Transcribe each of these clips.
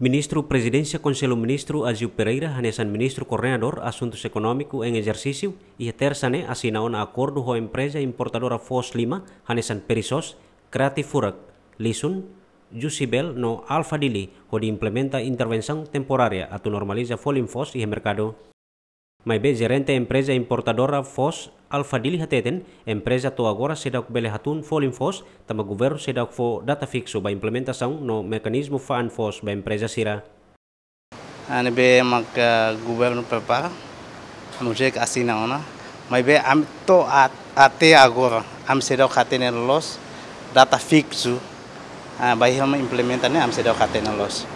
Ministro Presidencia Conselho Ministro Azio Pereira hanesan Ministro Coordenador Assuntos Econômico em Exercício e Tersane assinaram acordo com a empresa importadora Fos Lima hanesan Perisos Creatifurak Lisun Jusibel no Alfa Dili onde implementa intervenção temporária a normaliza Folim Fos e mercado. Mas bem, gerente empresa importadora Fos Alfadili hateten, empresa to agora será que bele hatun folinfos, tama governo será que for data fixo ba implementação no mecanismo fanfos ba empresa sira. Ani be mak governo prepara, anu mujek asina ona, mas be am to at, até agora, am será que los data fixo, ah, ba hilma implementane am será que hatene los.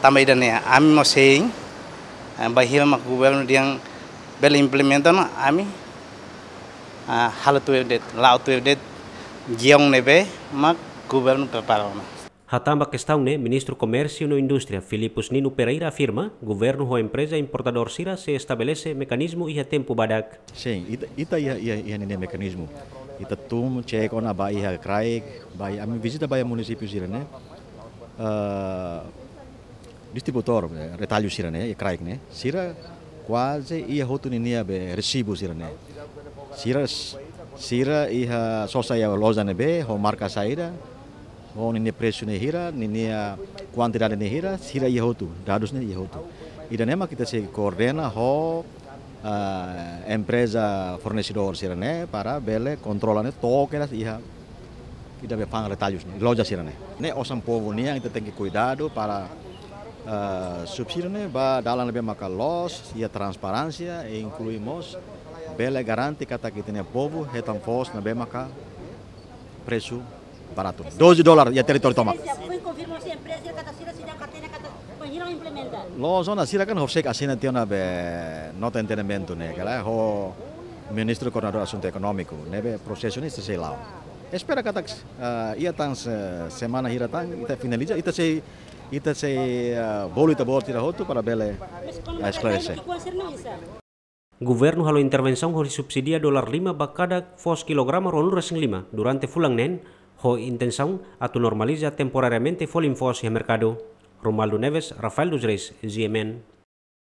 Também dania, am no sei, ba hilma governo diang bele implementano, ami halat wevdet laut wevdet giong nebe mak gubernur preparona. Hatamba questão né, ministro Comércio e industria Filipus Nino Pereira afirma, governo ho empresa importador Sira se estabelece mecanismo e tempo badak. Sim, ita ita ia ia ia nene mecanismo. Ita tum check on abai ia craig, bai ami visita bai município Sira, né? Uh, distributor, retalho Sira, né? Ia ne né? Sira quase ia rotunenia be recibo Sira, sira sira iha sosaia lozane be ho marka saira ho nini preço ne hira nini a quantidade ne hira sira iha hotu dados ne iha hotu idanema kita se coordena ho uh, empresa fornecedor sira ne para bele kontrolane toque iha kita be pang retalhos ne loja sira ne ne osam povo ne kita tem kuidado, para uh, eh, subsídio ne ba dalam lebih maka los ia transparência e incluímos Bela é garante que aqui tem povo, é tão retanfos, na Bemacá, preço barato. 12 dólares e é a território toma. Lo zona sira kan hofsek asina tiona be eh, nota entendimento né, que lá ho é ministro coordenador assunto econômico, né, be processo ni sei lá. Espera kata uh, eh, ia tang eh, semana hira tang ita finaliza ita sei ita se uh, bolo ita bolo tira hotu para bele esclarecer. Gubernur halo intervensi hori subsidia dólar 5 bakada fos kilogram ron lima durante fulang nen ho intensi atu normaliza temporariamente folim fos mercado. Romaldo Neves, Rafael dos Reis, GMN.